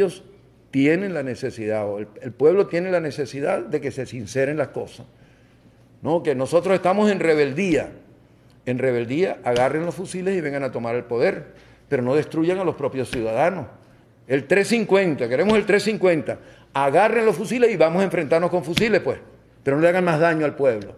Ellos tienen la necesidad, o el, pueblo tiene la necesidad de que se sinceren las cosas. No, que nosotros estamos en rebeldía. En rebeldía, agarren los fusiles y vengan a tomar el poder, pero no destruyan a los propios ciudadanos. El 350, queremos el 350. Agarren los fusiles y vamos a enfrentarnos con fusiles, pues, pero no le hagan más daño al pueblo.